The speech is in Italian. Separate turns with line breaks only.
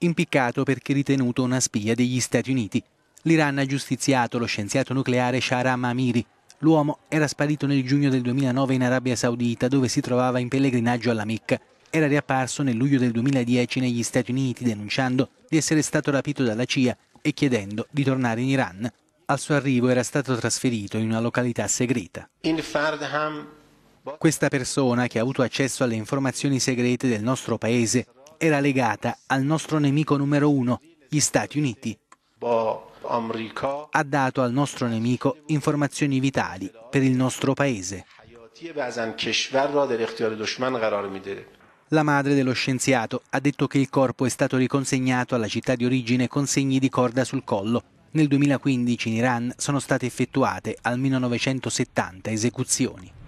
impiccato perché ritenuto una spia degli Stati Uniti. L'Iran ha giustiziato lo scienziato nucleare Shahram Amiri. L'uomo era sparito nel giugno del 2009 in Arabia Saudita, dove si trovava in pellegrinaggio alla Mecca. Era riapparso nel luglio del 2010 negli Stati Uniti denunciando di essere stato rapito dalla CIA e chiedendo di tornare in Iran. Al suo arrivo era stato trasferito in una località segreta. Questa persona, che ha avuto accesso alle informazioni segrete del nostro paese, era legata al nostro nemico numero uno, gli Stati Uniti.
Ha
dato al nostro nemico informazioni vitali per il nostro paese. La madre dello scienziato ha detto che il corpo è stato riconsegnato alla città di origine con segni di corda sul collo. Nel 2015 in Iran sono state effettuate almeno 970 esecuzioni.